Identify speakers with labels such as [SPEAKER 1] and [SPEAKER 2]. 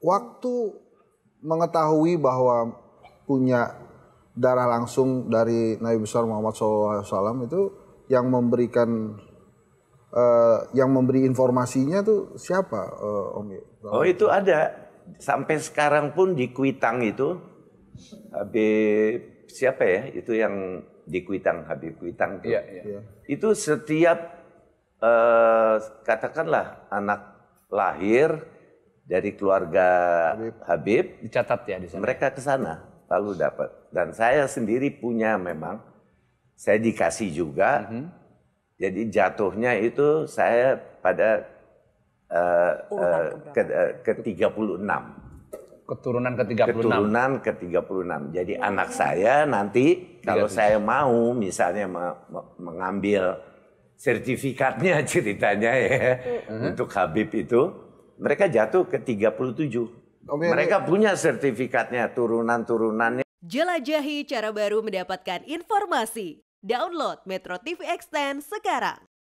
[SPEAKER 1] waktu mengetahui bahwa punya darah langsung dari Nabi besar Muhammad SAW itu yang memberikan uh, yang memberi informasinya tuh siapa uh, Om Oh
[SPEAKER 2] itu ada sampai sekarang pun di Kuitang itu Habib siapa ya itu yang di Kuitang Habib Kuitang itu. Iya, Ya. Itu setiap uh, katakanlah anak lahir dari keluarga Habib, Habib dicatat ya di sana. Mereka ke sana lalu dapat. Dan saya sendiri punya memang saya dikasih juga. Mm-hmm. Jadi jatuhnya itu saya pada uh, uh, ke, uh, ke 36.
[SPEAKER 3] Keturunan ke-36. Keturunan
[SPEAKER 2] ke-36. Jadi oh. anak saya nanti kalau 36. saya mau misalnya mengambil sertifikatnya ceritanya ya mm-hmm. untuk Habib itu mereka jatuh ke 37. Okay, iya, mereka okay. Iya. punya sertifikatnya, turunan-turunannya.
[SPEAKER 3] Jelajahi cara baru
[SPEAKER 4] mendapatkan informasi. Download Metro TV Extend sekarang.